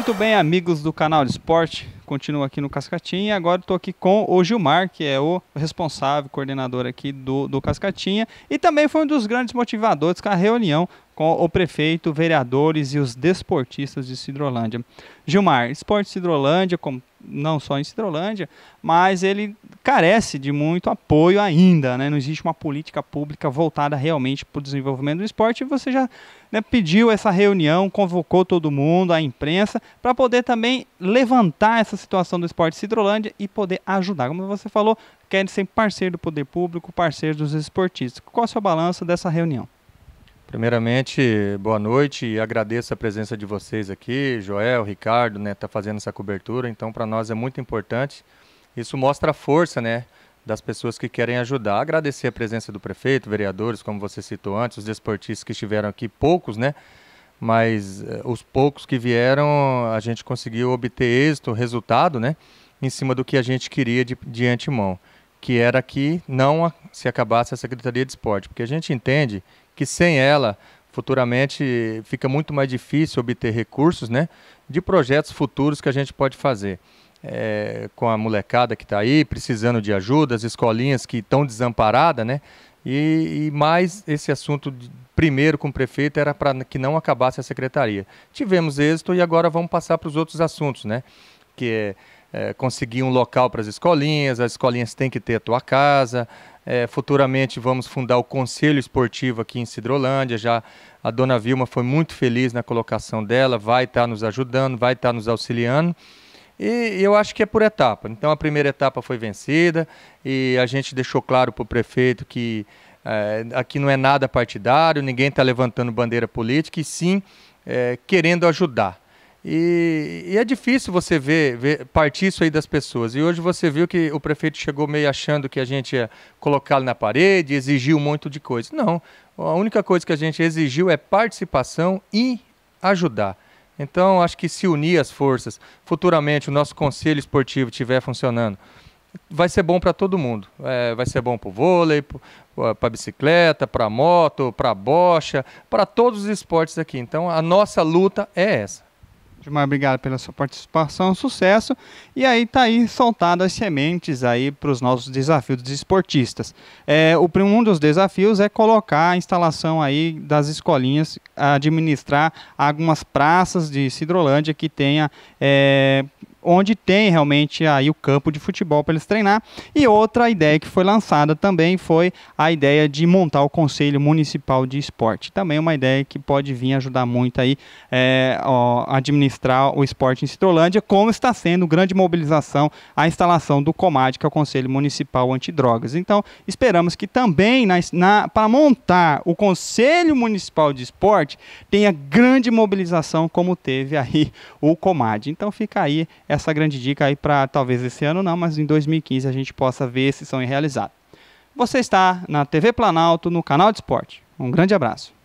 Muito bem, amigos do canal de esporte, continuo aqui no Cascatinha. Agora estou aqui com o Gilmar, que é o responsável, coordenador aqui do, do Cascatinha, e também foi um dos grandes motivadores com a reunião com o prefeito, vereadores e os desportistas de Cidrolândia. Gilmar, esporte Cidrolândia, como, não só em Cidrolândia, mas ele carece de muito apoio ainda, né? Não existe uma política pública voltada realmente para o desenvolvimento do esporte. E você já né, pediu essa reunião, convocou todo mundo, a imprensa, para poder também levantar essa situação do esporte Cidrolândia e poder ajudar. Como você falou, querem ser parceiro do poder público, parceiro dos esportistas. Qual é o seu balanço dessa reunião? Primeiramente, boa noite e agradeço a presença de vocês aqui, Joel, Ricardo, né, tá fazendo essa cobertura, então para nós é muito importante isso mostra a força, né? das pessoas que querem ajudar. Agradecer a presença do prefeito, vereadores, como você citou antes, os desportistas que estiveram aqui, poucos, né? Mas eh, os poucos que vieram, a gente conseguiu obter êxito, resultado, né? Em cima do que a gente queria de, de antemão, que era que não se acabasse a Secretaria de Esporte, porque a gente entende que sem ela, futuramente, fica muito mais difícil obter recursos, né? De projetos futuros que a gente pode fazer é, com a molecada que está aí, precisando de ajuda, as escolinhas que estão desamparadas, né? E, e, mais esse assunto de, primeiro com o prefeito era para que não acabasse a secretaria. Tivemos êxito e agora vamos passar para os outros assuntos, né? Que é, é conseguir um local para as escolinhas, as escolinhas têm que ter a tua casa. É, futuramente vamos fundar o Conselho Esportivo aqui em Cidrolândia. Já a dona Vilma foi muito feliz na colocação dela, vai estar tá nos ajudando, vai estar tá nos auxiliando. E eu acho que é por etapa. Então a primeira etapa foi vencida e a gente deixou claro para o prefeito que é, aqui não é nada partidário, ninguém está levantando bandeira política e sim é, querendo ajudar. E, e, é difícil você ver, ver, partir isso aí das pessoas. E hoje você viu que o prefeito chegou meio achando que a gente ia colocá-lo na parede, exigiu um monte de coisa. Não, a única coisa que a gente exigiu é participação e ajudar. Então, acho que se unir as forças, futuramente o nosso conselho esportivo estiver funcionando, vai ser bom para todo mundo. É, vai ser bom para o vôlei, para bicicleta, para moto, para bocha, para todos os esportes aqui. Então, a nossa luta é essa. Gilmar, obrigado pela sua participação, sucesso. E aí tá aí soltado as sementes aí para os nossos desafios de esportistas. É, o, um dos desafios é colocar a instalação aí das escolinhas, administrar algumas praças de Cidrolândia que tenha é, onde tem realmente aí o campo de futebol para eles treinar. E outra ideia que foi lançada também foi a ideia de montar o Conselho Municipal de Esporte. Também uma ideia que pode vir ajudar muito aí é, ó, administrar o esporte em Citrolândia, como está sendo grande mobilização a instalação do COMAD, que é o Conselho Municipal Antidrogas. Então, esperamos que também na, na para montar o Conselho Municipal de Esporte tenha grande mobilização como teve aí o COMAD. Então fica aí essa grande dica aí para talvez esse ano não, mas em 2015 a gente possa ver esse sonho realizado. Você está na TV Planalto, no canal de esporte. Um grande abraço.